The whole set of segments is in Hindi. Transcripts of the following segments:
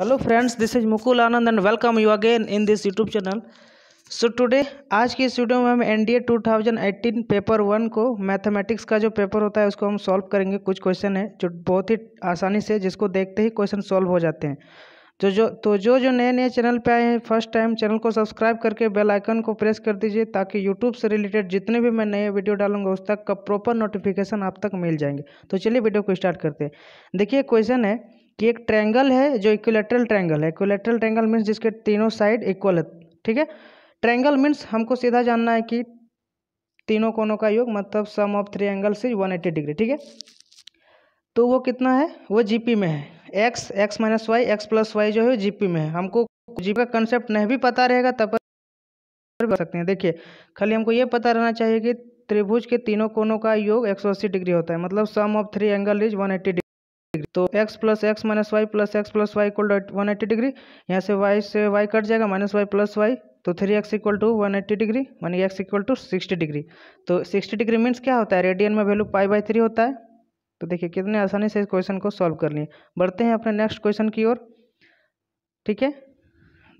hello friends this is Mukul Anand and welcome you again in this YouTube channel so today आज की इस वीडियो में हम N D A two thousand eighteen paper one को मैथमेटिक्स का जो पेपर होता है उसको हम सॉल्व करेंगे कुछ क्वेश्चन है जो बहुत ही आसानी से जिसको देखते ही क्वेश्चन सॉल्व हो जाते हैं जो तो जो तो जो जो नए नए चैनल पे आए हैं फर्स्ट टाइम चैनल को सब्सक्राइब करके बेल आइकन को प्रेस कर दीजिए ताकि यूट्यूब से रिलेटेड जितने भी मैं नए वीडियो डालूंगा उस तक का प्रॉपर नोटिफिकेशन आप तक मिल जाएंगे तो चलिए वीडियो को स्टार्ट करते हैं देखिए क्वेश्चन है कि एक ट्रैंगल है जो इक्विलेटरल ट्रैंगल है इक्विलेटरल ट्रैंगल मीन्स जिसके तीनों साइड इक्वल है ठीक है ट्रैंगल मीन्स हमको सीधा जानना है कि तीनों कोनों का योग मतलब सम ऑफ थ्री एंगल से 180 डिग्री ठीक है तो वो कितना है वो जीपी में है x x minus y x plus y जो है जीपी में है हमको जीपी का कंसेप्ट नहीं भी पता रहेगा तब कर सकते हैं देखिए खाली हमको ये पता रहना चाहिए कि त्रिभुज के तीनों कोनों का योग एक डिग्री होता है मतलब sum of three angle is one degree तो x plus x minus y plus x plus y equal one eighty degree यहाँ से y से y कट जाएगा माइनस वाई प्लस वाई तो three x equal to one eighty degree मानी x equal to sixty degree तो सिक्सटी डिग्री मीन्स क्या होता है रेडियन में वैल्यू पाई बाई थ्री होता है तो देखिए कितने आसानी से इस क्वेश्चन को सॉल्व कर लिए बढ़ते हैं अपने नेक्स्ट क्वेश्चन की ओर ठीक है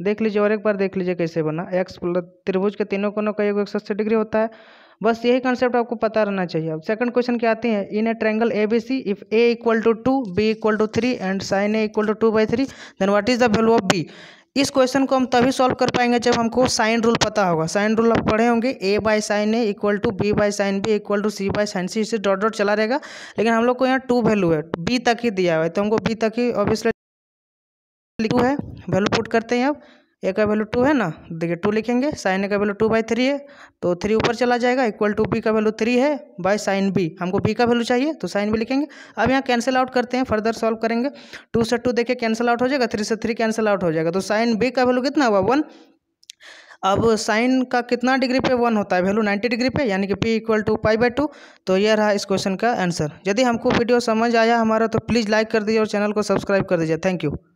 देख लीजिए और एक बार देख लीजिए कैसे बना एक्स प्लस त्रिभुज के तीनों कोनों का योग एक सौ अस्सी डिग्री होता है बस यही कॉन्सेप्ट आपको पता रहना चाहिए अब सेकंड क्वेश्चन क्या आते हैं in a triangle A B C if A equal to two B equal to three and sine A equal to two by three then what is the value of B इस क्वेश्चन को हम तभी सॉल्व कर पाएंगे जब हमको साइन रूल पता होगा साइन रूल आप पढ़े होंगे A by sine A equal to B by sine B equal to C by sine C इसे डॉट डॉट चला रहेगा लेकिन हम लोग को यहाँ टू वैल्यू है बी तक ही दिया हुआ है तो हमको बी तक ही ऑब्वियसली टू है वैल्यू पुट करते हैं अब ए का वैल्यू टू है ना देखिए टू लिखेंगे साइन ए का वैल्यू टू बाई थ्री है तो थ्री ऊपर चला जाएगा इक्वल टू बी का वैल्यू थ्री है बाय साइन बी हमको बी का वैल्यू चाहिए तो साइन बी लिखेंगे अब यहाँ कैंसिल आउट करते हैं फर्दर सॉल्व करेंगे टू से टू देखिए कैंसिल आउट हो जाएगा थ्री से थ्री कैंसिल आउट हो जाएगा तो साइन बी का वैल्यू कितना हुआ वन अब साइन का कितना डिग्री पे वन होता है वैल्यू नाइन्टी डिग्री पे यानी कि P equal to pi by two तो यह रहा इस क्वेश्चन का आंसर यदि हमको वीडियो समझ आया हमारा तो प्लीज़ लाइक कर दीजिए और चैनल को सब्सक्राइब कर दीजिए थैंक यू